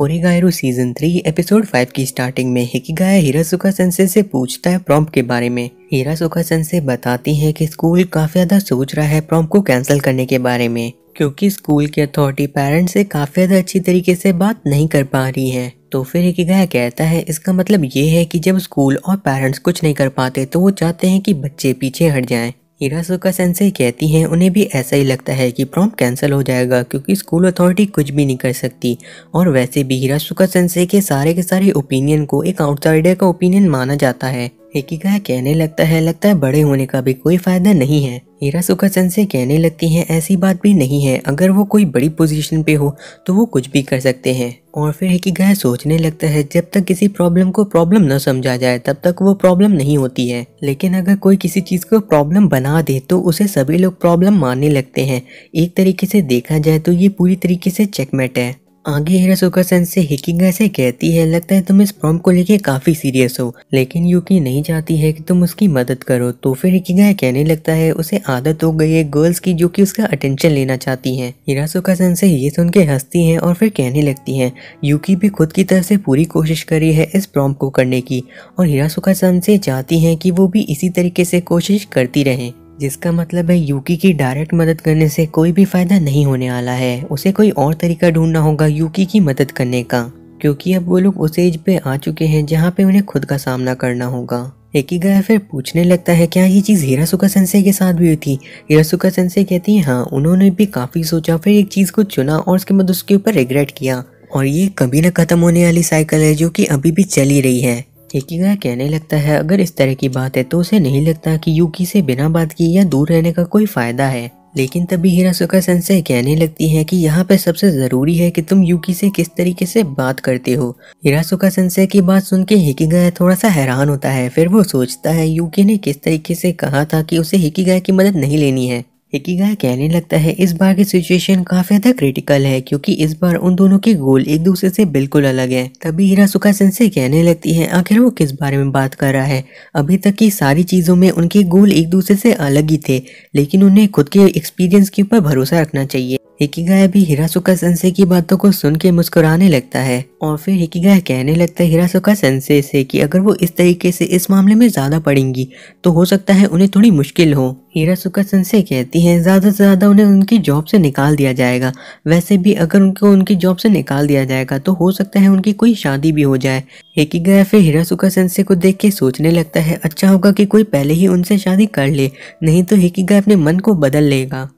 ओरेगायरू season three episode five की starting में Hikigaya हिरासुका sense से पूछता है प्रॉम्प के बारे में हिरासुका सेंसे बताती है कि स्कूल काफी ज्यादा सोच रहा है प्रॉम्प को कैंसिल करने के बारे में क्योंकि स्कूल की अथॉरिटी पेरेंट्स से काफी ज्यादा अच्छी तरीके से बात नहीं कर पा रही है तो फिर एक हिकिगाया कहता है इसका मतलब ये है कि जब स्कूल और पेरेंट्स कुछ नहीं कर पाते तो वो चाहते हैं कि बच्चे पीछे हट जाएं हिरासुका सेंसे कहती हैं उन्हें भी ऐसा ही लगता है कि प्रॉम्प्ट कैंसिल हो जाएगा क्योंकि स्कूल अथॉरिटी कुछ भी नहीं कर सकती और वैसे भी हिरासुका सेंसे के सारे के सारे ओपिनियन को एक आउटसाइडर का ओपिनियन माना जाता है एकिका कहने लगता है लगता है बड़े होने का भी कोई फायदा नहीं है हीरा सुखासन से कहने लगती हैं ऐसी बात भी नहीं है अगर वो कोई बड़ी पोजीशन पे हो तो वो कुछ भी कर सकते हैं और फिर एक ही गाय सोचने लगता है जब तक किसी प्रॉब्लम को प्रॉब्लम न समझा जाए तब तक वो प्रॉब्लम नहीं होती है लेकिन अगर कोई किसी चीज़ को प्रॉब्लम बना दे तो उसे सभी लोग प्रॉब्लम मानने लगते हैं एक तरीके से देखा जाए तो ये पूरी तरीके से चेकमेट है आगे हिरासुका सन से हिकिंगा से कहती है लगता है तुम इस प्रॉम को लेके काफी सीरियस हो लेकिन यूकी नहीं चाहती है कि तुम उसकी मदद करो तो फिर हिकिंगा कहने लगता है उसे आदत हो गई है गर्ल्स की जो कि उसका अटेंशन लेना चाहती है हिरासुका सन से ये सुन के हंसती है और फिर कहने लगती है यूकी भी खुद की तरफ से पूरी कोशिश करी है इस प्रॉम को करने की और हिरासुका सन से चाहती है कि वो भी इसी तरीके से कोशिश करती रहे जिसका मतलब है यूकी की डायरेक्ट मदद करने से कोई भी फ़ायदा नहीं होने वाला है उसे कोई और तरीका ढूंढना होगा यूकी की मदद करने का क्योंकि अब वो लोग उस एज पे आ चुके हैं जहाँ पे उन्हें खुद का सामना करना होगा एक ही गया फिर पूछने लगता है क्या ये चीज़ हीरा सुखा के साथ भी हुई थी हीरा सुखा कहती है हाँ उन्होंने भी काफ़ी सोचा फिर एक चीज़ को चुना और उसके बाद उसके ऊपर रिग्रेट किया और ये कभी ना ख़त्म होने वाली साइकिल है जो कि अभी भी चली रही है एकिगा कहने लगता है अगर इस तरह की बात है तो उसे नहीं लगता कि यूकी से बिना बात किए या दूर रहने का कोई फायदा है लेकिन तभी हिरासुका सेंसे कहने लगती है कि यहाँ पे सबसे ज़रूरी है कि तुम यूकी से किस तरीके से बात करते हो हिरासुका सेंसे की बात सुन के हिकिगाय थोड़ा सा हैरान होता है फिर वो सोचता है यूकी ने किस तरीके से कहा था कि उसे हिकिगाय की मदद नहीं लेनी है हिकीगा कहने लगता है इस बार की सिचुएशन काफी ज्यादा क्रिटिकल है क्योंकि इस बार उन दोनों के गोल एक दूसरे से बिल्कुल अलग है तभी हीरा सुखा सेंसे कहने लगती है आखिर वो किस बारे में बात कर रहा है अभी तक की सारी चीजों में उनके गोल एक दूसरे से अलग ही थे लेकिन उन्हें खुद के एक्सपीरियंस के ऊपर भरोसा रखना चाहिए हिकीगा भी हिरासुका सेंसे की बातों को सुन के मुस्कुराने लगता है और फिर हिकीगा कहने लगता है हिरासुका सेंसे से कि अगर वो इस तरीके से इस मामले में ज़्यादा पड़ेंगी तो हो सकता है उन्हें थोड़ी मुश्किल हो हीरा सुखा सनसे कहती हैं ज़्यादा से ज़्यादा उन्हें उनकी जॉब से निकाल दिया जाएगा वैसे भी अगर उनको उनकी जॉब से निकाल दिया जाएगा तो हो सकता है उनकी कोई शादी भी हो जाए एक गया फिर हीरा सुखा सनसे को देख के सोचने लगता है अच्छा होगा कि कोई पहले ही उनसे शादी कर ले नहीं तो गाय अपने मन को बदल लेगा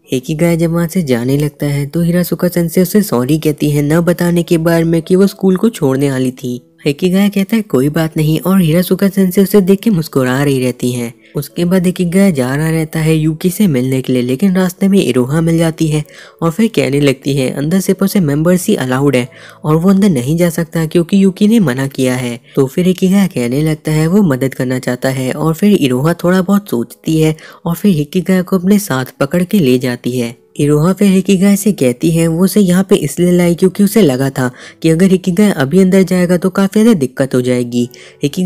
गाय जब वहाँ से जाने लगता है तो हीरा सुखा सनसे उसे सॉरी कहती है न बताने के बारे में कि वो स्कूल को छोड़ने वाली थी गाय कहता है कोई बात नहीं और हीरा सुखा सनसे उसे देख के मुस्कुरा रही रहती है उसके बाद एक गया जा रहा रहता है यूकी से मिलने के लिए लेकिन रास्ते में इरोहा मिल जाती है और फिर कहने लगती है अंदर सिपो से मेंबर्स ही अलाउड है और वो अंदर नहीं जा सकता क्योंकि यूकी ने मना किया है तो फिर एक गया कहने लगता है वो मदद करना चाहता है और फिर इरोहा थोड़ा बहुत सोचती है और फिर एक गया को अपने साथ पकड़ के ले जाती है इरोहा फिर हिकिगाय से कहती है वो उसे यहाँ पे इसलिए लाई क्योंकि उसे लगा था कि अगर गाय अभी अंदर जाएगा तो काफ़ी ज़्यादा दिक्कत हो जाएगी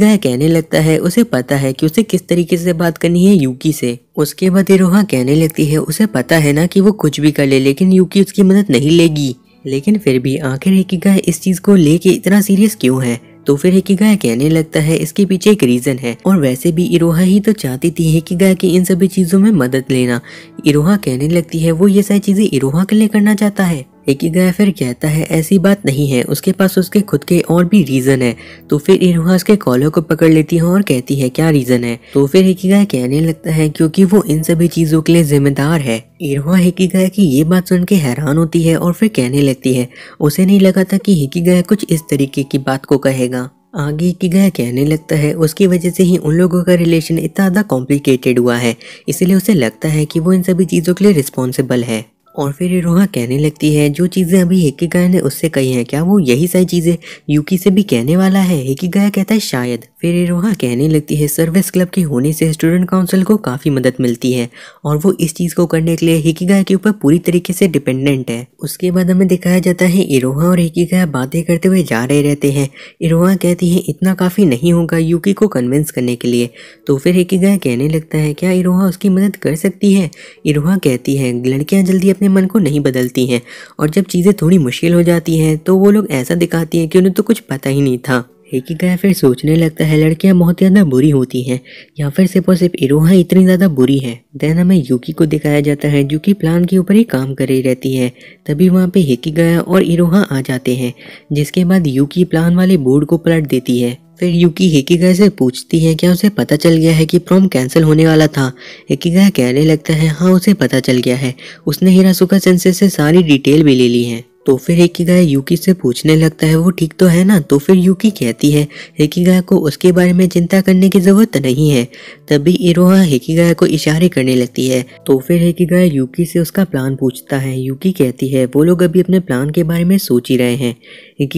गाय कहने लगता है उसे पता है कि उसे किस तरीके से बात करनी है यूकी से उसके बाद इरोहा कहने लगती है उसे पता है ना कि वो कुछ भी कर ले लेकिन यूकी उसकी मदद नहीं लेगी लेकिन फिर भी आखिर गाय इस चीज़ को लेके इतना सीरियस क्यों है तो फिर गाय कहने लगता है इसके पीछे एक रीजन है और वैसे भी इरोहा ही तो चाहती थी गाय की इन सभी चीजों में मदद लेना इरोहा कहने लगती है वो ये सारी चीजें इरोहा के लिए करना चाहता है एकीगया फिर कहता है ऐसी बात नहीं है उसके पास उसके खुद के और भी तो रीज़न है तो फिर इनोहास उसके कॉलर को पकड़ लेती है और कहती है क्या रीज़न है तो फिर एकीगया कहने लगता है क्योंकि वो इन सभी चीज़ों के लिए जिम्मेदार है इनोहा गाय की ये बात सुन के हैरान होती है और फिर कहने लगती है उसे नहीं लगा था कि गाय कुछ इस तरीके की बात को कहेगा आगे की गह कहने लगता है उसकी वजह से ही उन लोगों का रिलेशन इतना ज़्यादा कॉम्प्लिकेटेड हुआ है इसलिए उसे लगता है कि वो इन सभी चीज़ों के लिए रिस्पॉन्सिबल है और फिर रोहा कहने लगती है जो चीज़ें अभी गाय ने उससे कही हैं क्या वो यही सारी चीज़ें यूकी से भी कहने वाला है हेकिगाया कहता है शायद फिर रोहा कहने लगती है सर्विस क्लब के होने से स्टूडेंट काउंसिल को काफ़ी मदद मिलती है और वो इस चीज़ को करने के लिए हेकिगाया के ऊपर पूरी तरीके से डिपेंडेंट है उसके बाद हमें दिखाया जाता है इरोहा और हेकिगाया बातें करते हुए जा रहे रहते हैं इरोहा कहती है इतना काफ़ी नहीं होगा यूकी को कन्विंस करने के लिए तो फिर हेकिगाया कहने लगता है क्या इरोहा उसकी मदद कर सकती है इरोहा कहती है लड़कियाँ जल्दी अपने अपने मन को नहीं बदलती हैं और जब चीज़ें थोड़ी मुश्किल हो जाती हैं तो वो लोग ऐसा दिखाती हैं कि उन्हें तो कुछ पता ही नहीं था ही गया फिर सोचने लगता है लड़कियां बहुत ज़्यादा बुरी होती हैं या फिर सिर्फ और सिर्फ इरोहा इतनी ज़्यादा बुरी है देन हमें यूकी को दिखाया जाता है जो कि प्लान के ऊपर ही काम कर रही रहती है तभी वहाँ पे हेकी गया और इरोहा आ जाते हैं जिसके बाद यूकी प्लान वाले बोर्ड को पलट देती है फिर यूकी गाय से पूछती है क्या उसे पता चल गया है कि प्रॉम कैंसिल होने वाला था गाय कहने लगता है हाँ उसे पता चल गया है उसने हिरासुका सेंसे से सारी डिटेल भी ले ली है तो फिर गाय यूकी से पूछने लगता है वो ठीक तो है ना तो फिर यूकी कहती है गाय को उसके बारे में चिंता करने की ज़रूरत नहीं है तभी इरोहा हेकीगाय को इशारे करने लगती है तो फिर गाय यूकी से उसका प्लान पूछता है यूकी कहती है वो लोग अभी अपने प्लान के बारे में सोच ही रहे हैं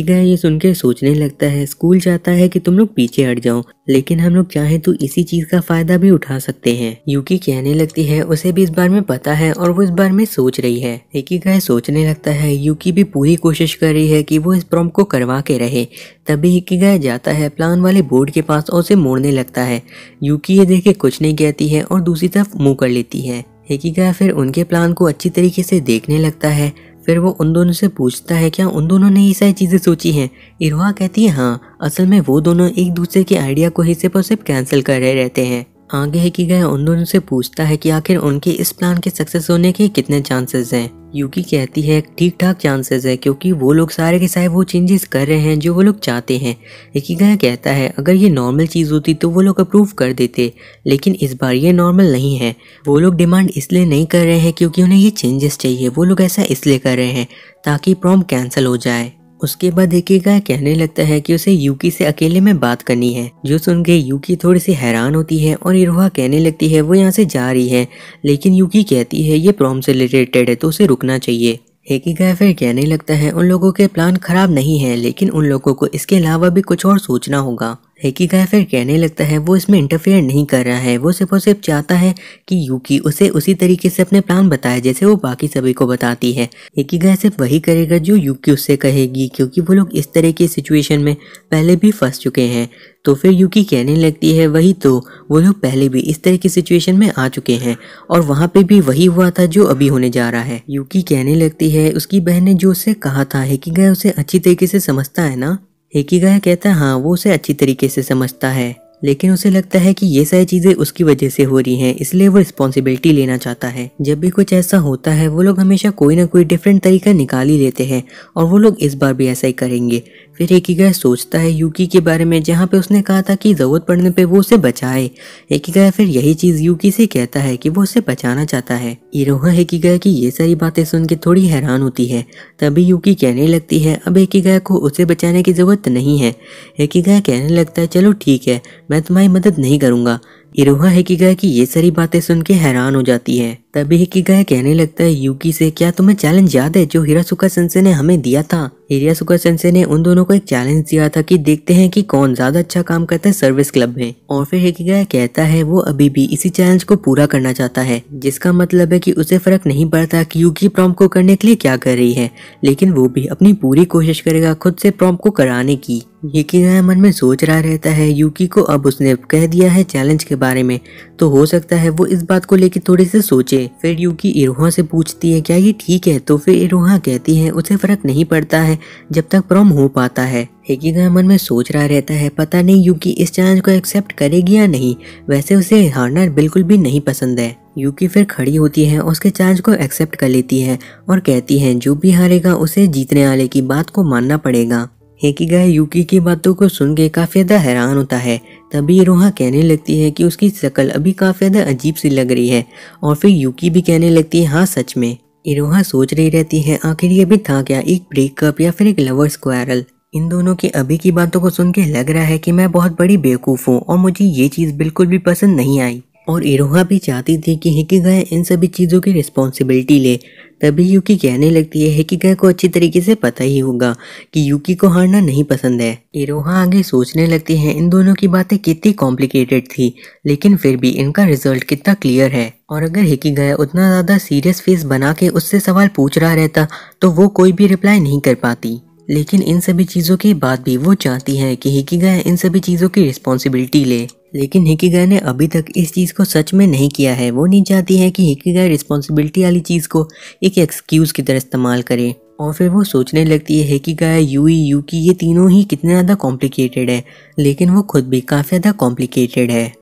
गाय ये सुनकर सोचने लगता है स्कूल जाता है कि तुम लोग पीछे हट जाओ लेकिन हम लोग चाहें तो इसी चीज़ का फ़ायदा भी उठा सकते हैं यूकी कहने लगती है उसे भी इस बार में पता है और वो इस बार में सोच रही है गाय सोचने लगता है यूकी भी पूरी कोशिश कर रही है कि वो इस प्रॉम को करवा के रहे तभी गाय जाता है प्लान वाले बोर्ड के पास और उसे मोड़ने लगता है यूकी ये देख के कुछ नहीं कहती है और दूसरी तरफ मुंह कर लेती है गाय फिर उनके प्लान को अच्छी तरीके से देखने लगता है फिर वो उन दोनों से पूछता है क्या उन दोनों ने ये सारी चीज़ें सोची हैं इरवा कहती है हाँ असल में वो दोनों एक दूसरे के आइडिया को हिस्से पर सिर्फ कैंसिल कर रहे रहते हैं आगे है कि गए उन दोनों से पूछता है कि आखिर उनके इस प्लान के सक्सेस होने के कितने चांसेस हैं यूकी कहती है ठीक ठाक चांसेस है क्योंकि वो लोग सारे के सारे वो चेंजेस कर रहे हैं जो वो लोग चाहते हैं एकीगया कहता है अगर ये नॉर्मल चीज़ होती तो वो लोग अप्रूव कर देते लेकिन इस बार ये नॉर्मल नहीं है वो लोग डिमांड इसलिए नहीं कर रहे हैं क्योंकि उन्हें ये चेंजेस चाहिए वो लोग ऐसा इसलिए कर रहे हैं ताकि प्रॉम कैंसिल हो जाए उसके बाद एकेगा कहने लगता है कि उसे यूकी से अकेले में बात करनी है जो सुन के यूकी थोड़ी सी हैरान होती है और इरोहा कहने लगती है वो यहाँ से जा रही है लेकिन यूकी कहती है ये प्रॉम से रिलेटेड है तो उसे रुकना चाहिए गाय फिर कहने लगता है उन लोगों के प्लान खराब नहीं है लेकिन उन लोगों को इसके अलावा भी कुछ और सोचना होगा हैकी का फिर कहने लगता है वो इसमें इंटरफेयर नहीं कर रहा है वो सिर्फ और सिर्फ चाहता है कि यूकी उसे उसी तरीके से अपने प्लान बताए जैसे वो बाकी सभी को बताती है हैकी का सिर्फ वही करेगा जो यूकी उससे कहेगी क्योंकि वो लोग इस तरह की सिचुएशन में पहले भी फंस चुके हैं तो फिर यूकी कहने लगती है वही तो वो लोग पहले भी इस तरह की सिचुएशन में आ चुके हैं और वहाँ पे भी वही हुआ था जो अभी होने जा रहा है यूकी कहने लगती है उसकी बहन ने जो उससे कहा था है कि गया उसे अच्छी तरीके से समझता है ना हिकीगाया कहता है हाँ वो उसे अच्छी तरीके से समझता है लेकिन उसे लगता है कि ये सारी चीज़ें उसकी वजह से हो रही हैं इसलिए वो रिस्पॉन्सिबिलिटी लेना चाहता है जब भी कुछ ऐसा होता है वो लोग हमेशा कोई ना कोई डिफरेंट तरीका निकाल ही लेते हैं और वो लोग इस बार भी ऐसा ही करेंगे फिर एकीगाय सोचता है यूकी के बारे में जहाँ पे उसने कहा था कि ज़रूरत पड़ने पे वो उसे बचाए एकीगाय फिर यही चीज़ यूकी से कहता है कि वो उसे बचाना चाहता है इरोहा एकीगाय की ये सारी बातें सुन के थोड़ी हैरान होती है तभी यूकी कहने लगती है अब एकीगाय को उसे बचाने की ज़रूरत नहीं है एकीगाय कहने लगता है चलो ठीक है मैं तुम्हारी मदद नहीं करूँगा इरोहा हेकिगा की ये सारी बातें सुन के हैरान हो जाती है तभी गाय कहने लगता है यूकी से क्या तुम्हें चैलेंज याद है जो हिरासुका सेंसे ने हमें दिया था हिरासुका सेंसे ने उन दोनों को एक चैलेंज दिया था कि देखते हैं कि कौन ज्यादा अच्छा काम करता है सर्विस क्लब में और फिर हिकिगाया कहता है वो अभी भी इसी चैलेंज को पूरा करना चाहता है जिसका मतलब है की उसे फर्क नहीं पड़ता की यूकी प्रॉम को करने के लिए क्या कर रही है लेकिन वो भी अपनी पूरी कोशिश करेगा खुद से प्रॉम को कराने की गाय मन में सोच रहा रहता है यूकी को अब उसने कह दिया है चैलेंज के बारे में तो हो सकता है वो इस बात को लेकर थोड़ी सी सोचे फिर युकी इरोहा से पूछती है क्या ये ठीक है तो फिर इरोहा कहती है उसे फर्क नहीं पड़ता है जब तक प्रॉम हो पाता है हेकिगा मन में सोच रहा रहता है पता नहीं यूकी इस चैलेंज को एक्सेप्ट करेगी या नहीं वैसे उसे हारना बिल्कुल भी नहीं पसंद है यूकी फिर खड़ी होती है उसके चैलेंज को एक्सेप्ट कर लेती है और कहती है जो भी हारेगा उसे जीतने वाले की बात को मानना पड़ेगा गाय यूकी की बातों को सुन के काफी ज्यादा हैरान होता है तभी रोहा कहने लगती है कि उसकी शक्ल अभी ज्यादा अजीब सी लग रही है और फिर यूकी भी कहने लगती है हाँ सच में इरोहा सोच रही रहती है आखिर ये भी था क्या एक ब्रेकअप या फिर एक लवर स्क्वायरल इन दोनों की अभी की बातों को सुन के लग रहा है कि मैं बहुत बड़ी बेवकूफ़ हूँ और मुझे ये चीज़ बिल्कुल भी पसंद नहीं आई और इरोहा भी चाहती थी कि गाय इन सभी चीज़ों की रिस्पॉन्सिबिलिटी ले तभी यूकी कहने लगती है हिकिगाया को अच्छी तरीके से पता ही होगा कि यूकी को हारना नहीं पसंद है इरोहा आगे सोचने लगती है इन दोनों की बातें कितनी कॉम्प्लिकेटेड थी लेकिन फिर भी इनका रिजल्ट कितना क्लियर है और अगर गाय उतना ज़्यादा सीरियस फेस बना के उससे सवाल पूछ रहा रहता तो वो कोई भी रिप्लाई नहीं कर पाती लेकिन इन सभी चीज़ों के बाद भी वो चाहती है कि हिकिगाया इन सभी चीज़ों की रिस्पॉन्सिबिलिटी ले लेकिन हिकिगाया ने अभी तक इस चीज़ को सच में नहीं किया है वो नहीं चाहती है कि हिकिगाया रिस्पॉन्सिबिलिटी वाली चीज़ को एक एक्सक्यूज़ की तरह इस्तेमाल करे और फिर वो सोचने लगती है कि गाय यू ई यू की ये तीनों ही कितने ज़्यादा कॉम्प्लिकेटेड है लेकिन वो खुद भी काफ़ी ज़्यादा कॉम्प्लिकेटेड है